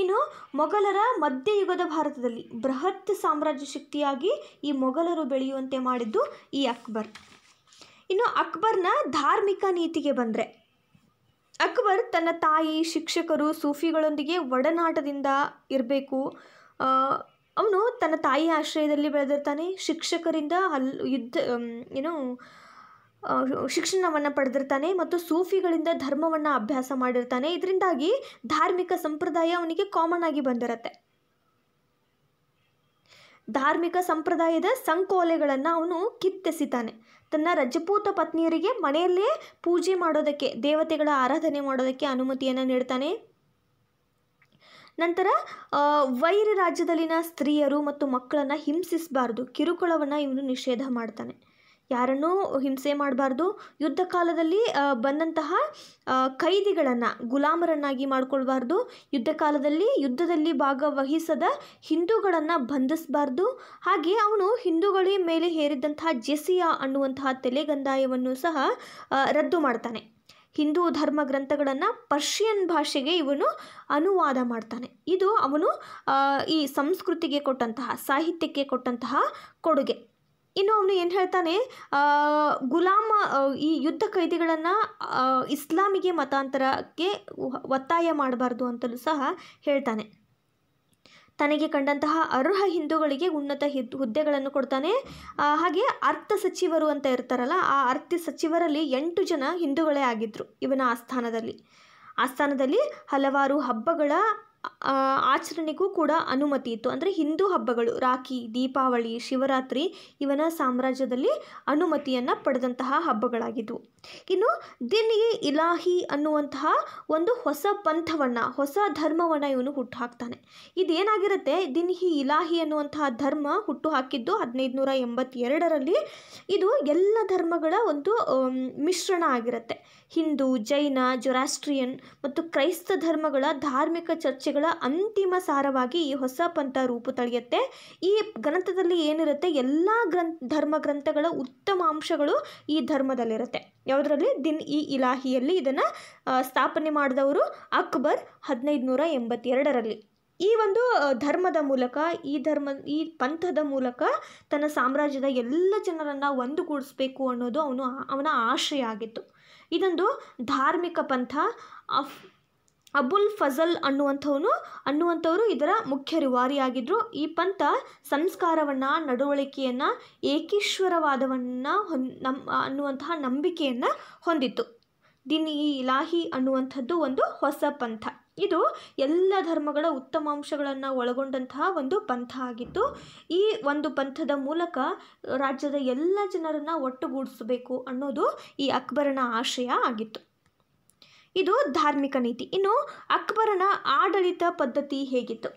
ಇನ್ನು ಮೊಘಲರ ಮಧ್ಯಯುಗದ ಭಾರತದಲ್ಲಿ ಬೃಹತ್ ಸಾಮ್ರಾಜ್ಯ ಶಕ್ತಿಯಾಗಿ ಈ ಮೊಘಲರು ಬೆಳೆಯುವಂತೆ ಮಾಡಿದ್ದು ಈ ಅಕ್ಬರ್ ಇನ್ನು ಅಕ್ಬರ್ನ ಧಾರ್ಮಿಕ ನೀತಿಗೆ ಬಂದರೆ ಅಕ್ಬರ್ ತನ್ನ ತಾಯಿ ಶಿಕ್ಷಕರು ಸೂಫಿಗಳೊಂದಿಗೆ ಒಡನಾಟದಿಂದ ಇರಬೇಕು ಅವನು ತನ್ನ ತಾಯಿ ಆಶ್ರಯದಲ್ಲಿ ಬೆಳೆದಿರ್ತಾನೆ ಶಿಕ್ಷಕರಿಂದ ಹಲ್ ಯುದ್ಧ ಏನು ಶಿಕ್ಷಣವನ್ನು ಪಡೆದಿರ್ತಾನೆ ಮತ್ತು ಸೂಫಿಗಳಿಂದ ಧರ್ಮವನ್ನು ಅಭ್ಯಾಸ ಮಾಡಿರ್ತಾನೆ ಇದರಿಂದಾಗಿ ಧಾರ್ಮಿಕ ಸಂಪ್ರದಾಯ ಅವನಿಗೆ ಕಾಮನ್ ಆಗಿ ಬಂದಿರತ್ತೆ ಧಾರ್ಮಿಕ ಸಂಪ್ರದಾಯದ ಸಂಕೋಲೆಗಳನ್ನು ಅವನು ಕಿತ್ತೆಸಿತಾನೆ ತನ್ನ ರಜಪೂತ ಪತ್ನಿಯರಿಗೆ ಮನೆಯಲ್ಲೇ ಪೂಜೆ ಮಾಡೋದಕ್ಕೆ ದೇವತೆಗಳ ಆರಾಧನೆ ಮಾಡೋದಕ್ಕೆ ಅನುಮತಿಯನ್ನು ನೀಡ್ತಾನೆ ನಂತರ ವೈರ ರಾಜ್ಯದಲ್ಲಿನ ಸ್ತ್ರೀಯರು ಮತ್ತು ಮಕ್ಕಳನ್ನು ಹಿಂಸಿಸಬಾರ್ದು ಕಿರುಕುಳವನ್ನು ಇವನು ನಿಷೇಧ ಮಾಡ್ತಾನೆ ಯಾರನ್ನೂ ಹಿಂಸೆ ಮಾಡಬಾರ್ದು ಯುದ್ಧ ಕಾಲದಲ್ಲಿ ಬಂದಂತಹ ಖೈದಿಗಳನ್ನು ಗುಲಾಮರನ್ನಾಗಿ ಮಾಡಿಕೊಳ್ಬಾರ್ದು ಯುದ್ಧ ಕಾಲದಲ್ಲಿ ಯುದ್ಧದಲ್ಲಿ ಭಾಗವಹಿಸದ ಹಿಂದೂಗಳನ್ನು ಬಂಧಿಸಬಾರ್ದು ಹಾಗೆ ಅವನು ಹಿಂದೂಗಳ ಮೇಲೆ ಹೇರಿದ್ದಂತಹ ಜೆಸಿಯಾ ಅನ್ನುವಂತಹ ತಲೆಗಂದಾಯವನ್ನು ಸಹ ರದ್ದು ಮಾಡ್ತಾನೆ ಹಿಂದೂ ಧರ್ಮ ಗ್ರಂಥಗಳನ್ನು ಪರ್ಷಿಯನ್ ಭಾಷೆಗೆ ಇವನು ಅನುವಾದ ಮಾಡ್ತಾನೆ ಇದು ಅವನು ಈ ಸಂಸ್ಕೃತಿಗೆ ಕೊಟ್ಟಂತಹ ಸಾಹಿತ್ಯಕ್ಕೆ ಕೊಟ್ಟಂತಹ ಕೊಡುಗೆ ಇನ್ನು ಅವನು ಏನು ಹೇಳ್ತಾನೆ ಗುಲಾಮ ಈ ಯುದ್ಧ ಕೈದಿಗಳನ್ನು ಇಸ್ಲಾಮಿಗೆ ಮತಾಂತರಕ್ಕೆ ಒತ್ತಾಯ ಮಾಡಬಾರ್ದು ಅಂತಲೂ ಸಹ ಹೇಳ್ತಾನೆ ತನಗೆ ಕಂಡಂತಹ ಅರ್ಹ ಹಿಂದೂಗಳಿಗೆ ಉನ್ನತ ಹುದ್ದೆಗಳನ್ನು ಕೊಡ್ತಾನೆ ಹಾಗೆ ಅರ್ಥ ಸಚಿವರು ಅಂತ ಇರ್ತಾರಲ್ಲ ಆ ಅರ್ಥ ಸಚಿವರಲ್ಲಿ ಎಂಟು ಜನ ಹಿಂದೂಗಳೇ ಆಗಿದ್ರು ಇವನ ಆಸ್ಥಾನದಲ್ಲಿ ಆಸ್ಥಾನದಲ್ಲಿ ಹಲವಾರು ಹಬ್ಬಗಳ ಆಚರಣೆಗೂ ಕೂಡ ಅನುಮತಿ ಇತ್ತು ಅಂದರೆ ಹಿಂದೂ ಹಬ್ಬಗಳು ರಾಖಿ ದೀಪಾವಳಿ ಶಿವರಾತ್ರಿ ಇವನ ಸಾಮ್ರಾಜ್ಯದಲ್ಲಿ ಅನುಮತಿಯನ್ನು ಪಡೆದಂತಹ ಹಬ್ಬಗಳಾಗಿದ್ದವು ಇನ್ನು ದಿನ್ ಇ ಇಲಾಹಿ ಅನ್ನುವಂತಹ ಒಂದು ಹೊಸ ಪಂಥವನ್ನು ಹೊಸ ಧರ್ಮವನ್ನು ಇವನು ಹುಟ್ಟು ಹಾಕ್ತಾನೆ ಇದೇನಾಗಿರುತ್ತೆ ದಿನ್ ಹಿ ಇಲಾಹಿ ಅನ್ನುವಂತಹ ಧರ್ಮ ಹುಟ್ಟು ಹಾಕಿದ್ದು ಹದಿನೈದುನೂರ ಎಂಬತ್ತೆರಡರಲ್ಲಿ ಇದು ಎಲ್ಲ ಧರ್ಮಗಳ ಒಂದು ಮಿಶ್ರಣ ಆಗಿರುತ್ತೆ ಹಿಂದೂ ಜೈನ ಜೊರಾಸ್ಟ್ರಿಯನ್ ಮತ್ತು ಕ್ರೈಸ್ತ ಧರ್ಮಗಳ ಧಾರ್ಮಿಕ ಚರ್ಚೆ ಪರೀಕ್ಷೆಗಳ ಅಂತಿಮ ಸಾರವಾಗಿ ಈ ಹೊಸ ಪಂಥ ರೂಪು ತಳೆಯುತ್ತೆ ಈ ಗ್ರಂಥದಲ್ಲಿ ಏನಿರುತ್ತೆ ಎಲ್ಲ ಗ್ರಂಥ ಧರ್ಮ ಗ್ರಂಥಗಳ ಉತ್ತಮ ಅಂಶಗಳು ಈ ಧರ್ಮದಲ್ಲಿರುತ್ತೆ ಯಾವುದರಲ್ಲಿ ದಿನ್ ಇ ಇಲಾಹಿಯಲ್ಲಿ ಇದನ್ನು ಸ್ಥಾಪನೆ ಮಾಡಿದವರು ಅಕ್ಬರ್ ಹದಿನೈದು ನೂರ ಎಂಬತ್ತೆರಡರಲ್ಲಿ ಈ ಒಂದು ಧರ್ಮದ ಮೂಲಕ ಈ ಧರ್ಮ ಈ ಪಂಥದ ಮೂಲಕ ತನ್ನ ಸಾಮ್ರಾಜ್ಯದ ಎಲ್ಲ ಜನರನ್ನು ಒಂದುಗೂಡಿಸ್ಬೇಕು ಅನ್ನೋದು ಅವನು ಅವನ ಆಶಯ ಆಗಿತ್ತು ಇದೊಂದು ಧಾರ್ಮಿಕ ಪಂಥ ಅಫ್ ಅಬುಲ್ ಫಜಲ್ ಅನ್ನುವಂಥವನು ಅನ್ನುವಂಥವರು ಇದರ ಮುಖ್ಯ ರಿವಾರಿಯಾಗಿದ್ದರು ಈ ಪಂಥ ಸಂಸ್ಕಾರವನ್ನು ನಡವಳಿಕೆಯನ್ನು ಏಕೀಶ್ವರವಾದವನ್ನು ಹೊಂ ನಮ್ಮ ಅನ್ನುವಂತಹ ನಂಬಿಕೆಯನ್ನು ಹೊಂದಿತ್ತು ದಿನ್ ಇಲಾಹಿ ಅನ್ನುವಂಥದ್ದು ಒಂದು ಹೊಸ ಪಂಥ ಇದು ಎಲ್ಲ ಧರ್ಮಗಳ ಉತ್ತಮಾಂಶಗಳನ್ನು ಒಳಗೊಂಡಂತಹ ಒಂದು ಪಂಥ ಆಗಿತ್ತು ಈ ಒಂದು ಪಂಥದ ಮೂಲಕ ರಾಜ್ಯದ ಎಲ್ಲ ಜನರನ್ನು ಒಟ್ಟುಗೂಡಿಸಬೇಕು ಅನ್ನೋದು ಈ ಅಕ್ಬರನ ಆಶಯ ಆಗಿತ್ತು ಇದು ಧಾರ್ಮಿಕ ನೀತಿ ಇನ್ನು ಅಕ್ಬರನ ಆಡಳಿತ ಪದ್ಧತಿ ಹೇಗಿತ್ತು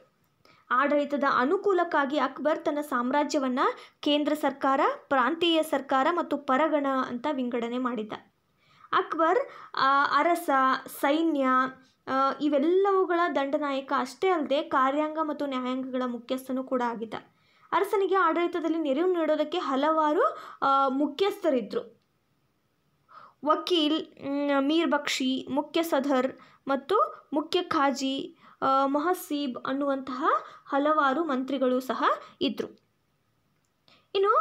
ಆಡಳಿತದ ಅನುಕೂಲಕ್ಕಾಗಿ ಅಕ್ಬರ್ ತನ್ನ ಸಾಮ್ರಾಜ್ಯವನ್ನು ಕೇಂದ್ರ ಸರ್ಕಾರ ಪ್ರಾಂತೀಯ ಸರ್ಕಾರ ಮತ್ತು ಪರಗಣ ಅಂತ ವಿಂಗಡಣೆ ಮಾಡಿದ್ದ ಅಕ್ಬರ್ ಅರಸ ಸೈನ್ಯ ಇವೆಲ್ಲವುಗಳ ದಂಡನಾಯಕ ಅಷ್ಟೇ ಅಲ್ಲದೆ ಕಾರ್ಯಾಂಗ ಮತ್ತು ನ್ಯಾಯಾಂಗಗಳ ಮುಖ್ಯಸ್ಥನೂ ಕೂಡ ಆಗಿದ್ದ ಅರಸನಿಗೆ ಆಡಳಿತದಲ್ಲಿ ನೆರವು ನೀಡೋದಕ್ಕೆ ಹಲವಾರು ಮುಖ್ಯಸ್ಥರಿದ್ದರು ವಕೀಲ್ ಮೀರ್ ಬಕ್ಷಿ ಮುಖ್ಯ ಸದರ್ ಮತ್ತು ಮುಖ್ಯ ಖಾಜಿ ಮೊಹಸೀಬ್ ಅನ್ನುವಂತಹ ಹಲವಾರು ಮಂತ್ರಿಗಳು ಸಹ ಇದ್ದರು ಇನ್ನು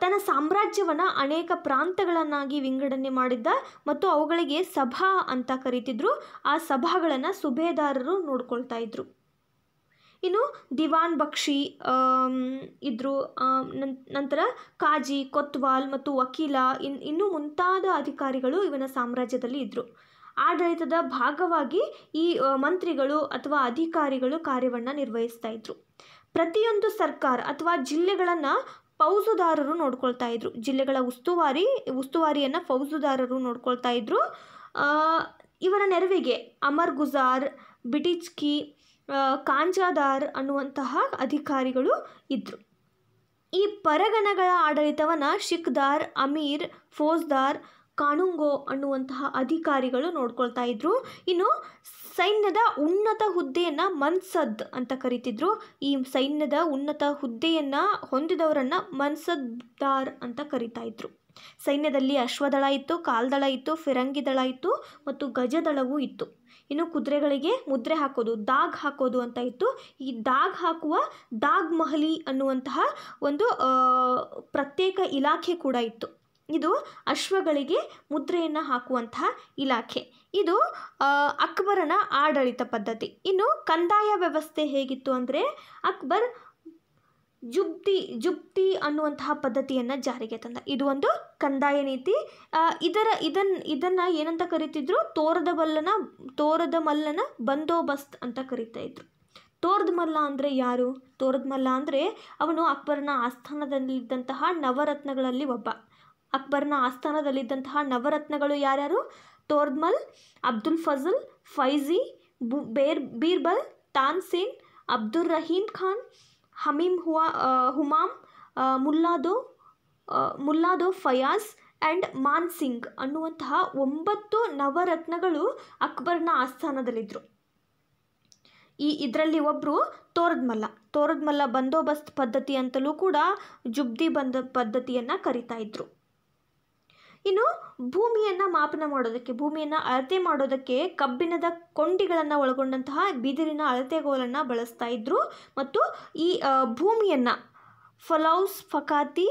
ತನ್ನ ಸಾಮ್ರಾಜ್ಯವನ್ನು ಅನೇಕ ಪ್ರಾಂತಗಳನ್ನಾಗಿ ವಿಂಗಡಣೆ ಮಾಡಿದ್ದ ಮತ್ತು ಅವುಗಳಿಗೆ ಸಭಾ ಅಂತ ಕರೀತಿದ್ರು ಆ ಸಭಾಗಳನ್ನು ಸುಬೇದಾರರು ನೋಡ್ಕೊಳ್ತಾ ಇದ್ರು ಇನ್ನು ದಿವಾನ್ ಬಕ್ಷಿ ಇದ್ದರು ನಂತರ ಕಾಜಿ ಕೊತ್ವಾಲ್ ಮತ್ತು ವಕೀಲ ಇನ್ನು ಇನ್ನೂ ಮುಂತಾದ ಅಧಿಕಾರಿಗಳು ಇವನ ಸಾಮ್ರಾಜ್ಯದಲ್ಲಿ ಇದ್ದರು ಆಡಳಿತದ ಭಾಗವಾಗಿ ಈ ಮಂತ್ರಿಗಳು ಅಥವಾ ಅಧಿಕಾರಿಗಳು ಕಾರ್ಯವನ್ನು ನಿರ್ವಹಿಸ್ತಾ ಇದ್ದರು ಪ್ರತಿಯೊಂದು ಸರ್ಕಾರ ಅಥವಾ ಜಿಲ್ಲೆಗಳನ್ನು ಫೌಜುದಾರರು ನೋಡ್ಕೊಳ್ತಾ ಇದ್ದರು ಜಿಲ್ಲೆಗಳ ಉಸ್ತುವಾರಿ ಉಸ್ತುವಾರಿಯನ್ನು ಫೌಜುದಾರರು ನೋಡ್ಕೊಳ್ತಾ ಇದ್ದರು ಇವರ ನೆರವಿಗೆ ಅಮರ್ ಗುಜಾರ್ ಬಿಟಿಚ್ಕಿ ಕಾಂಜಾದಾರ್ ಅನ್ನುವಂತಹ ಅಧಿಕಾರಿಗಳು ಇದ್ದರು ಈ ಪರಗಣಗಳ ಆಡಳಿತವನ್ನು ಶಿಖ್ದಾರ್ ಅಮೀರ್ ಫೋಜ್ದಾರ್ ಕಾನುಂಗೋ ಅನ್ನುವಂತಹ ಅಧಿಕಾರಿಗಳು ನೋಡ್ಕೊಳ್ತಾ ಇದ್ರು ಇನ್ನು ಸೈನ್ಯದ ಉನ್ನತ ಹುದ್ದೆಯನ್ನು ಮನ್ಸದ್ ಅಂತ ಕರಿತಿದ್ರು ಈ ಸೈನ್ಯದ ಉನ್ನತ ಹುದ್ದೆಯನ್ನು ಹೊಂದಿದವರನ್ನು ಮನ್ಸದ್ದಾರ್ ಅಂತ ಕರಿತಾ ಇದ್ರು ಸೈನ್ಯದಲ್ಲಿ ಅಶ್ವದಳ ಇತ್ತು ಕಾಲ್ದಳ ಇತ್ತು ಫಿರಂಗಿದಳ ಇತ್ತು ಮತ್ತು ಗಜದಳವೂ ಇತ್ತು ಇನ್ನು ಕುದುರೆಗಳಿಗೆ ಮುದ್ರೆ ಹಾಕೋದು ದಾಗ್ ಹಾಕೋದು ಅಂತ ಇತ್ತು ಈ ದಾಗ್ ಹಾಕುವ ದಾಗ್ ಮಹಲಿ ಅನ್ನುವಂತಹ ಒಂದು ಪ್ರತ್ಯೇಕ ಇಲಾಖೆ ಕೂಡ ಇತ್ತು ಇದು ಅಶ್ವಗಳಿಗೆ ಮುದ್ರೆಯನ್ನು ಹಾಕುವಂತಹ ಇಲಾಖೆ ಇದು ಅಕ್ಬರನ ಆಡಳಿತ ಪದ್ಧತಿ ಇನ್ನು ಕಂದಾಯ ವ್ಯವಸ್ಥೆ ಹೇಗಿತ್ತು ಅಂದರೆ ಅಕ್ಬರ್ ಜುಬ್ತಿ ಜುಬ್ತಿ ಅನ್ನುವಂತಹ ಪದ್ಧತಿಯನ್ನು ಜಾರಿಗೆ ತಂದ ಇದು ಒಂದು ಕಂದಾಯ ನೀತಿ ಇದರ ಇದನ್ನು ಇದನ್ನು ಏನಂತ ಕರಿತಿದ್ರು ತೋರದ ಬಲ್ಲನ ತೋರದ ಮಲ್ಲನ ಬಂದೋಬಸ್ತ್ ಅಂತ ಕರಿತಾ ಇದ್ರು ತೋರದ ಮಲ್ಲ ಅಂದರೆ ಯಾರು ತೋರದ ಮಲ್ಲ ಅಂದರೆ ಅವನು ಅಕ್ಬರ್ನ ಆಸ್ಥಾನದಲ್ಲಿದ್ದಂತಹ ನವರತ್ನಗಳಲ್ಲಿ ಒಬ್ಬ ಅಕ್ಬರ್ನ ಆಸ್ಥಾನದಲ್ಲಿದ್ದಂತಹ ನವರತ್ನಗಳು ಯಾರ್ಯಾರು ತೋರ್ದ್ಮಲ್ ಅಬ್ದುಲ್ ಫಜಲ್ ಫೈಜಿ ಬು ಬೇರ್ ಬೀರ್ಬಲ್ ತಾನ್ಸೇನ್ ಅಬ್ದುಲ್ ರಹೀಮ್ ಖಾನ್ ಹಮೀಮ್ ಹುವಾ ಹುಮಾಮ್ ಮುಲ್ಲಾದೋ ಮುಲ್ಲಾದೋ ಫಯಾಜ್ ಆ್ಯಂಡ್ ಮಾನ್ ಸಿಂಗ್ ಅನ್ನುವಂತಹ ಒಂಬತ್ತು ನವರತ್ನಗಳು ಅಕ್ಬರ್ನ ಆಸ್ಥಾನದಲ್ಲಿದ್ದರು ಈ ಇದರಲ್ಲಿ ಒಬ್ಬರು ತೋರದ್ಮಲ್ಲ ತೋರದ್ಮಲ್ಲ ಬಂದೋಬಸ್ತ್ ಪದ್ಧತಿ ಅಂತಲೂ ಕೂಡ ಜುಬ್ದಿ ಬಂದ ಪದ್ಧತಿಯನ್ನು ಕರಿತಾ ಇದ್ದರು ಇನ್ನು ಭೂಮಿಯನ್ನು ಮಾಪನ ಮಾಡೋದಕ್ಕೆ ಭೂಮಿಯನ್ನು ಅಳತೆ ಮಾಡೋದಕ್ಕೆ ಕಬ್ಬಿಣದ ಕೊಂಡಿಗಳನ್ನು ಒಳಗೊಂಡಂತಹ ಬಿದಿರಿನ ಅಳತೆಗೋಲನ್ನು ಬಳಸ್ತಾ ಇದ್ದರು ಮತ್ತು ಈ ಭೂಮಿಯನ್ನು ಫಲೌಸ್ ಫಕಾತಿ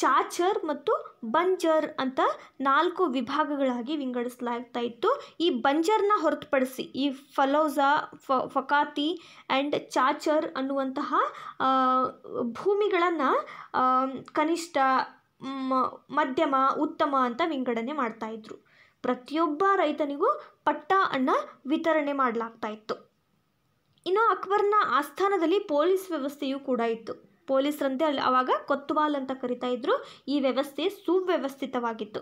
ಚಾಚರ್ ಮತ್ತು ಬಂಜರ್ ಅಂತ ನಾಲ್ಕು ವಿಭಾಗಗಳಾಗಿ ವಿಂಗಡಿಸಲಾಗ್ತಾ ಇತ್ತು ಈ ಬಂಜರ್ನ ಹೊರತುಪಡಿಸಿ ಈ ಫಲೌಸಾ ಫ ಫಕಾತಿ ಆ್ಯಂಡ್ ಚಾಚರ್ ಅನ್ನುವಂತಹ ಭೂಮಿಗಳನ್ನು ಕನಿಷ್ಠ ಮಧ್ಯಮ ಉತ್ತಮ ಅಂತ ವಿಂಗಡಣೆ ಮಾಡ್ತಾಯಿದ್ರು ಪ್ರತಿಯೊಬ್ಬ ರೈತನಿಗೂ ಪಟ್ಟ ಅನ್ನ ವಿತರಣೆ ಮಾಡಲಾಗ್ತಾ ಇತ್ತು ಇನ್ನು ಅಕ್ಬರ್ನ ಆಸ್ಥಾನದಲ್ಲಿ ಪೊಲೀಸ್ ವ್ಯವಸ್ಥೆಯೂ ಕೂಡ ಇತ್ತು ಪೊಲೀಸರಂತೆ ಅಲ್ಲಿ ಆವಾಗ ಕೊತ್ವಾಲ್ ಅಂತ ಕರಿತಾ ಇದ್ದರು ಈ ವ್ಯವಸ್ಥೆ ಸುವ್ಯವಸ್ಥಿತವಾಗಿತ್ತು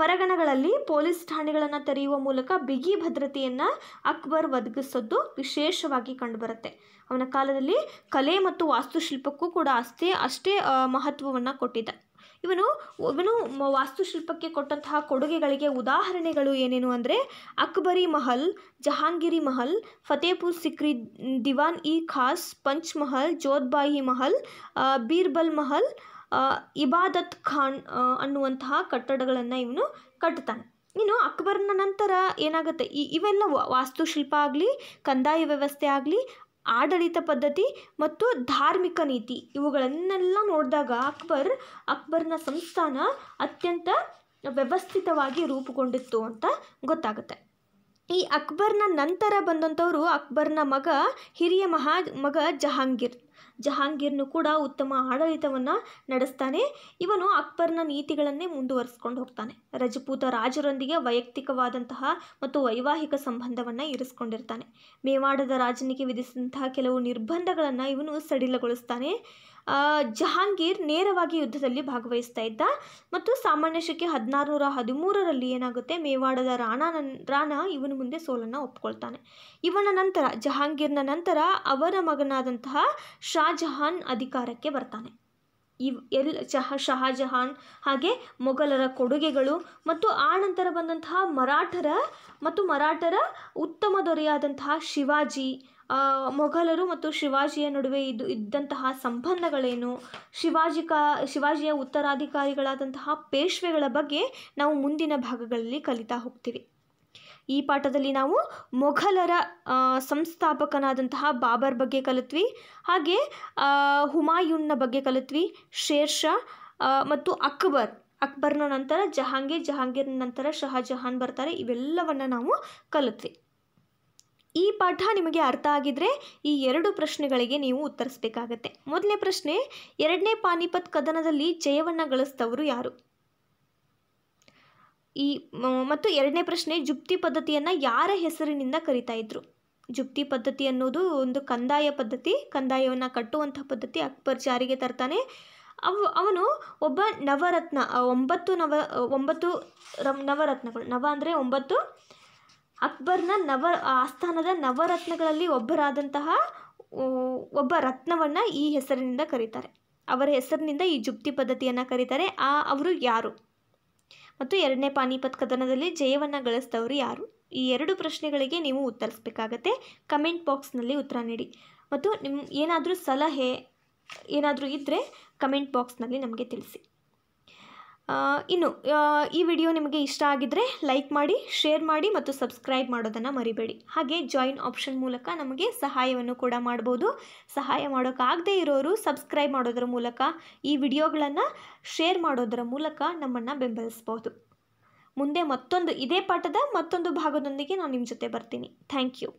ಪರಗಣಗಳಲ್ಲಿ ಪೊಲೀಸ್ ಠಾಣೆಗಳನ್ನು ತೆರೆಯುವ ಮೂಲಕ ಬಿಗಿ ಭದ್ರತೆಯನ್ನು ಅಕ್ಬರ್ ಒದಗಿಸೋದು ವಿಶೇಷವಾಗಿ ಕಂಡುಬರುತ್ತೆ ಅವನ ಕಾಲದಲ್ಲಿ ಕಲೆ ಮತ್ತು ವಾಸ್ತುಶಿಲ್ಪಕ್ಕೂ ಕೂಡ ಅಷ್ಟೇ ಅಷ್ಟೇ ಮಹತ್ವವನ್ನು ಕೊಟ್ಟಿದೆ ಇವನು ಇವನು ವಾಸ್ತುಶಿಲ್ಪಕ್ಕೆ ಕೊಟ್ಟಂತಹ ಕೊಡುಗೆಗಳಿಗೆ ಉದಾಹರಣೆಗಳು ಏನೇನು ಅಂದರೆ ಅಕ್ಬರಿ ಮಹಲ್ ಜಹಾಂಗೀರಿ ಮಹಲ್ ಫತೇಪುರ್ ಸಿಕ್ರಿ ದಿವಾನ್ ಇ ಖಾಸ್ ಪಂಚ್ ಮಹಲ್ ಜೋದ್ಬಾಯಿ ಮಹಲ್ ಬೀರ್ಬಲ್ ಮಹಲ್ ಇಬಾದತ್ ಖಾನ್ ಅನ್ನುವಂತಹ ಕಟ್ಟಡಗಳನ್ನು ಇವನು ಕಟ್ತಾನೆ ಇನ್ನು ಅಕ್ಬರ್ನ ನಂತರ ಏನಾಗುತ್ತೆ ಈ ಇವೆಲ್ಲ ವಾಸ್ತುಶಿಲ್ಪ ಆಗಲಿ ಕಂದಾಯ ವ್ಯವಸ್ಥೆ ಆಗಲಿ ಆಡಳಿತ ಪದ್ಧತಿ ಮತ್ತು ಧಾರ್ಮಿಕ ನೀತಿ ಇವುಗಳನ್ನೆಲ್ಲ ನೋಡಿದಾಗ ಅಕ್ಬರ್ ಅಕ್ಬರ್ನ ಸಂಸ್ಥಾನ ಅತ್ಯಂತ ವ್ಯವಸ್ಥಿತವಾಗಿ ರೂಪುಗೊಂಡಿತ್ತು ಅಂತ ಗೊತ್ತಾಗುತ್ತೆ ಈ ಅಕ್ಬರ್ನ ನಂತರ ಬಂದಂಥವರು ಅಕ್ಬರ್ನ ಮಗ ಹಿರಿಯ ಮಹಾ ಮಗ ಜಹಾಂಗೀರ್ ಜಹಾಂಗೀರ್ನು ಕೂಡ ಉತ್ತಮ ಆಡಳಿತವನ್ನು ನಡೆಸ್ತಾನೆ ಇವನು ಅಕ್ಬರ್ನ ನೀತಿಗಳನ್ನೇ ಮುಂದುವರಿಸ್ಕೊಂಡು ಹೋಗ್ತಾನೆ ರಜಪೂತ ರಾಜರೊಂದಿಗೆ ವೈಯಕ್ತಿಕವಾದಂತಹ ಮತ್ತು ವೈವಾಹಿಕ ಸಂಬಂಧವನ್ನು ಇರಿಸ್ಕೊಂಡಿರ್ತಾನೆ ಮೇವಾಡದ ರಾಜನಿಗೆ ವಿಧಿಸಿದಂತಹ ಕೆಲವು ನಿರ್ಬಂಧಗಳನ್ನು ಇವನು ಸಡಿಲಗೊಳಿಸ್ತಾನೆ ಜಹಾಂಗೀರ್ ನೇರವಾಗಿ ಯುದ್ಧದಲ್ಲಿ ಭಾಗವಹಿಸ್ತಾ ಇದ್ದ ಮತ್ತು ಸಾಮಾನ್ಯ ಶಕೆ ಹದಿನಾರು ನೂರ ಹದಿಮೂರರಲ್ಲಿ ಏನಾಗುತ್ತೆ ಮೇವಾಡದ ರಾಣಾನನ್ ರಾಣಾ ಇವನ ಮುಂದೆ ಸೋಲನ್ನು ಒಪ್ಕೊಳ್ತಾನೆ ಇವನ ನಂತರ ಜಹಾಂಗೀರ್ನ ನಂತರ ಅವರ ಮಗನಾದಂತಹ ಶಾಜಹಾನ್ ಅಧಿಕಾರಕ್ಕೆ ಬರ್ತಾನೆ ಇವ್ ಎಲ್ ಚಹ ಶಹಜಹಾನ್ ಹಾಗೆ ಮೊಘಲರ ಕೊಡುಗೆಗಳು ಮತ್ತು ಆ ನಂತರ ಬಂದಂತಹ ಮರಾಠರ ಮತ್ತು ಮರಾಠರ ಉತ್ತಮ ದೊರೆಯಾದಂತಹ ಶಿವಾಜಿ ಮೊಘಲರು ಮತ್ತು ಶಿವಾಜಿಯ ನಡುವೆ ಇದು ಇದ್ದಂತಹ ಸಂಬಂಧಗಳೇನು ಶಿವಾಜಿ ಕಾ ಶಿವಾಜಿಯ ಉತ್ತರಾಧಿಕಾರಿಗಳಾದಂತಹ ಪೇಶ್ವೆಗಳ ಬಗ್ಗೆ ನಾವು ಮುಂದಿನ ಭಾಗಗಳಲ್ಲಿ ಕಲಿತಾ ಹೋಗ್ತೀವಿ ಈ ಪಾಠದಲ್ಲಿ ನಾವು ಮೊಘಲರ ಸಂಸ್ಥಾಪಕನಾದಂತಹ ಬಾಬರ್ ಬಗ್ಗೆ ಕಲಿತ್ವಿ ಹಾಗೆ ಹುಮಾಯೂನ್ನ ಬಗ್ಗೆ ಕಲಿತ್ವಿ ಶೇರ್ ಮತ್ತು ಅಕ್ಬರ್ ಅಕ್ಬರ್ನ ನಂತರ ಜಹಾಂಗೀರ್ ಜಹಾಂಗೀರ್ನ ನಂತರ ಶಹಜಹಾನ್ ಬರ್ತಾರೆ ಇವೆಲ್ಲವನ್ನು ನಾವು ಕಲಿತ್ವಿ ಈ ಪಾಠ ನಿಮಗೆ ಅರ್ಥ ಆಗಿದ್ರೆ ಈ ಎರಡು ಪ್ರಶ್ನೆಗಳಿಗೆ ನೀವು ಉತ್ತರಿಸಬೇಕಾಗತ್ತೆ ಮೊದಲನೇ ಪ್ರಶ್ನೆ ಎರಡನೇ ಪಾನಿಪತ್ ಕದನದಲ್ಲಿ ಜಯವನ್ನ ಗಳಿಸಿದವರು ಯಾರು ಈ ಮತ್ತು ಎರಡನೇ ಪ್ರಶ್ನೆ ಜುಪ್ತಿ ಪದ್ಧತಿಯನ್ನು ಯಾರ ಹೆಸರಿನಿಂದ ಕರಿತಾ ಇದ್ರು ಜುಪ್ತಿ ಪದ್ಧತಿ ಅನ್ನೋದು ಒಂದು ಕಂದಾಯ ಪದ್ಧತಿ ಕಂದಾಯವನ್ನು ಕಟ್ಟುವಂಥ ಪದ್ಧತಿ ಅಕ್ಬರ್ ಜಾರಿಗೆ ತರ್ತಾನೆ ಅವು ಅವನು ಒಬ್ಬ ನವರತ್ನ ಒಂಬತ್ತು ನವ ಒಂಬತ್ತು ನವರತ್ನಗಳು ನವ ಅಂದರೆ ಒಂಬತ್ತು ಅಕ್ಬರ್ನ ನವ ಆಸ್ಥಾನದ ನವರತ್ನಗಳಲ್ಲಿ ಒಬ್ಬರಾದಂತಹ ಒಬ್ಬ ರತ್ನವನ್ನು ಈ ಹೆಸರಿನಿಂದ ಕರೀತಾರೆ ಅವರ ಹೆಸರಿನಿಂದ ಈ ಜುಪ್ತಿ ಪದ್ಧತಿಯನ್ನು ಕರೀತಾರೆ ಆ ಅವರು ಯಾರು ಮತ್ತು ಎರಡನೇ ಪಾನಿಪತ್ ಕದನದಲ್ಲಿ ಜಯವನ್ನು ಗಳಿಸಿದವರು ಯಾರು ಈ ಎರಡು ಪ್ರಶ್ನೆಗಳಿಗೆ ನೀವು ಉತ್ತರಿಸಬೇಕಾಗತ್ತೆ ಕಮೆಂಟ್ ಬಾಕ್ಸ್ನಲ್ಲಿ ಉತ್ತರ ನೀಡಿ ಮತ್ತು ನಿಮ್ಮ ಏನಾದರೂ ಸಲಹೆ ಏನಾದರೂ ಇದ್ದರೆ ಕಮೆಂಟ್ ಬಾಕ್ಸ್ನಲ್ಲಿ ನಮಗೆ ತಿಳಿಸಿ ಇನ್ನು ಈ ವಿಡಿಯೋ ನಿಮಗೆ ಇಷ್ಟ ಆಗಿದ್ದರೆ ಲೈಕ್ ಮಾಡಿ ಶೇರ್ ಮಾಡಿ ಮತ್ತು ಸಬ್ಸ್ಕ್ರೈಬ್ ಮಾಡೋದನ್ನು ಮರಿಬೇಡಿ ಹಾಗೆ ಜಾಯಿನ್ ಆಪ್ಷನ್ ಮೂಲಕ ನಮಗೆ ಸಹಾಯವನ್ನು ಕೂಡ ಮಾಡ್ಬೋದು ಸಹಾಯ ಮಾಡೋಕ್ಕಾಗದೇ ಇರೋರು ಸಬ್ಸ್ಕ್ರೈಬ್ ಮಾಡೋದರ ಮೂಲಕ ಈ ವಿಡಿಯೋಗಳನ್ನು ಶೇರ್ ಮಾಡೋದರ ಮೂಲಕ ನಮ್ಮನ್ನು ಬೆಂಬಲಿಸ್ಬೋದು ಮುಂದೆ ಮತ್ತೊಂದು ಇದೇ ಪಾಠದ ಮತ್ತೊಂದು ಭಾಗದೊಂದಿಗೆ ನಾನು ನಿಮ್ಮ ಜೊತೆ ಬರ್ತೀನಿ ಥ್ಯಾಂಕ್ ಯು